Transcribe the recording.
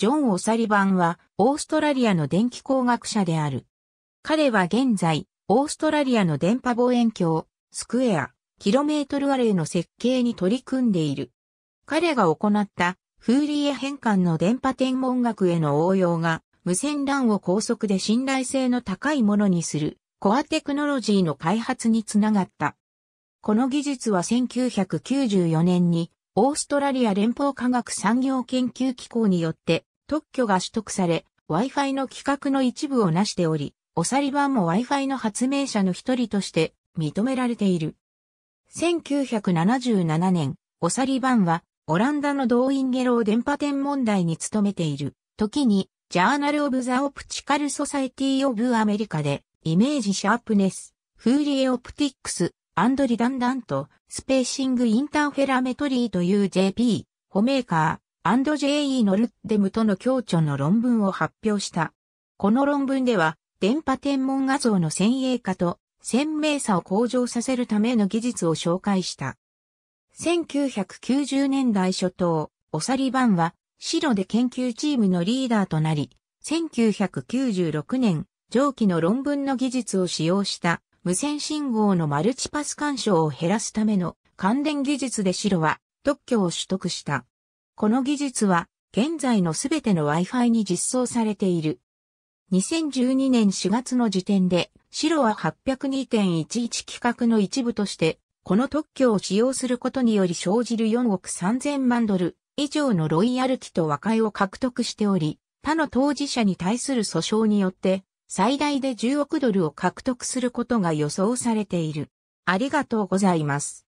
ジョン・オサリバンは、オーストラリアの電気工学者である。彼は現在、オーストラリアの電波望遠鏡、スクエア、キロメートルアレイの設計に取り組んでいる。彼が行ったフーリエ変換の電波天文学への応用が無線 LAN を高速で信頼性の高いものにするコアテクノロジーの開発につながった。この技術は1994年にオーストラリア連邦科学産業研究機構によって特許が取得され、Wi-Fi の企画の一部を成しており、オサリバンも Wi-Fi の発明者の一人として認められている。1977年、オサリバンはオランダの動員ゲロー電波店問題に努めている。時に、ジャーナル・オブ・ザ・オプチカル・ソサエティ・オブ・アメリカで、イメージ・シャープネス、フーリエ・オプティックス、アンドリダンダント、スペーシング・インターフェラメトリーという JP、ホメーカー、アンド J.E. ノルッデムとの共著の論文を発表した。この論文では、電波天文画像の先鋭化と鮮明さを向上させるための技術を紹介した。1990年代初頭、オサリバンは、白で研究チームのリーダーとなり、1996年、上記の論文の技術を使用した無線信号のマルチパス干渉を減らすための関連技術で白は特許を取得した。この技術は現在のすべての Wi-Fi に実装されている。2012年4月の時点で、白は802.11規格の一部として、この特許を使用することにより生じる4億3000万ドル以上のロイヤル機と和解を獲得しており、他の当事者に対する訴訟によって、最大で10億ドルを獲得することが予想されている。ありがとうございます。